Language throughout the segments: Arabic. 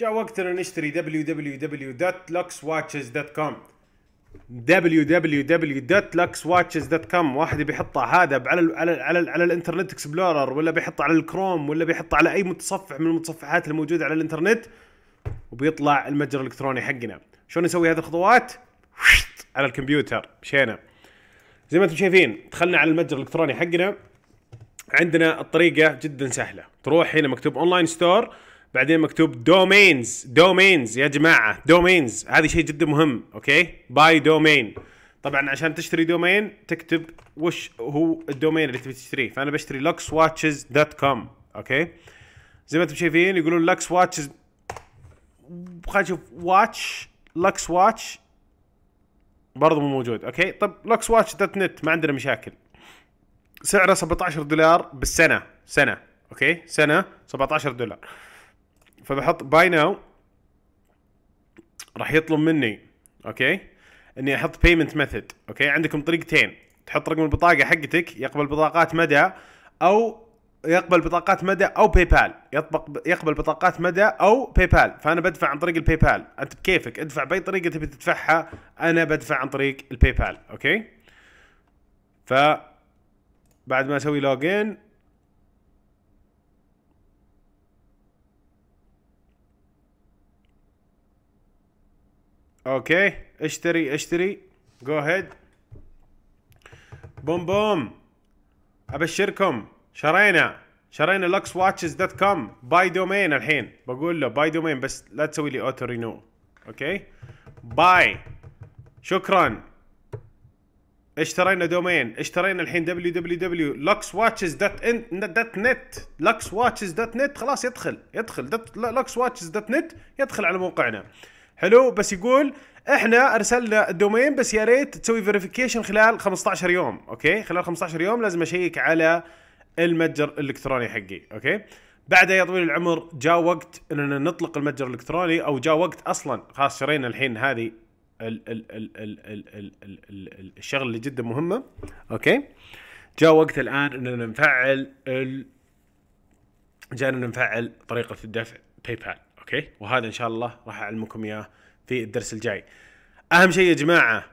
جاء وقتنا نشتري www.luxwatches.com www.luxwatches.com واحد بيحطه هذا على الـ على الـ على, الـ على الانترنت اكسبلورر ولا بيحطه على الكروم ولا بيحطه على اي متصفح من المتصفحات الموجوده على الانترنت وبيطلع المتجر الالكتروني حقنا شلون نسوي هذه الخطوات على الكمبيوتر مشينا زي ما انتم شايفين دخلنا على المتجر الالكتروني حقنا عندنا الطريقه جدا سهله تروح هنا مكتوب اونلاين ستور بعدين مكتوب دومينز دومينز يا جماعه دومينز هذا شيء جدا مهم اوكي باي دومين طبعا عشان تشتري دومين تكتب وش هو الدومين اللي تبي تشتريه فانا بشتري لوكس واتشز دوت كوم اوكي زي ما انتم شايفين يقولون لوكس واتشز خلينا نشوف واتش لوكس واتش برضه مو موجود اوكي طب لوكس واتش دوت نت ما عندنا مشاكل سعره 17 دولار بالسنه سنه اوكي سنه 17 دولار فبحط باي ناو راح يطلب مني اوكي اني احط بيمنت ميثود اوكي عندكم طريقتين تحط رقم البطاقه حقتك يقبل بطاقات مدى او يقبل بطاقات مدى او باي بال يطبق يقبل بطاقات مدى او باي بال فانا بدفع عن طريق الباي بال انت بكيفك ادفع باي طريقه تبي تدفعها انا بدفع عن طريق الباي بال اوكي ف بعد ما اسوي لوجين اوكي اشتري اشتري جو هيد بوم بوم ابشركم شرينا شرينا لوكس واتشز دوت كوم باي دومين الحين بقول له باي دومين بس لا تسوي لي اوتو رينو اوكي باي شكرا اشترينا دومين اشترينا الحين www.luxwatches.net luxwatches.net خلاص يدخل يدخل luxwatches.net يدخل على موقعنا حلو بس يقول احنا ارسلنا الدومين بس يا ريت تسوي فيريفيكيشن خلال 15 يوم اوكي خلال 15 يوم لازم اشيك على المتجر الالكتروني حقي اوكي بعدها يا طويل العمر جاء وقت اننا نطلق المتجر الالكتروني او جاء وقت اصلا خلاص شرينا الحين هذه ال ال ال ال ال ال ال ال الشغله اللي جدا مهمه اوكي جاء وقت الان اننا نفعل ال... جاءنا نفعل طريقه الدفع باي بال اوكي وهذا ان شاء الله راح اعلمكم اياه في الدرس الجاي اهم شيء يا جماعه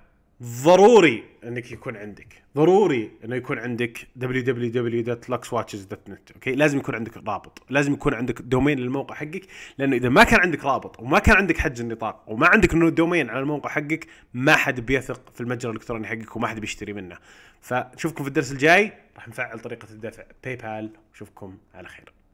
ضروري انك يكون عندك ضروري انه يكون عندك www.luxwatches.net اوكي لازم يكون عندك رابط لازم يكون عندك دومين للموقع حقك لانه اذا ما كان عندك رابط وما كان عندك حجز النطاق وما عندك دومين على الموقع حقك ما حد بيثق في المتجر الالكتروني حقك وما حد بيشتري منه فنشوفكم في الدرس الجاي راح نفعل طريقه الدفع باي بال على خير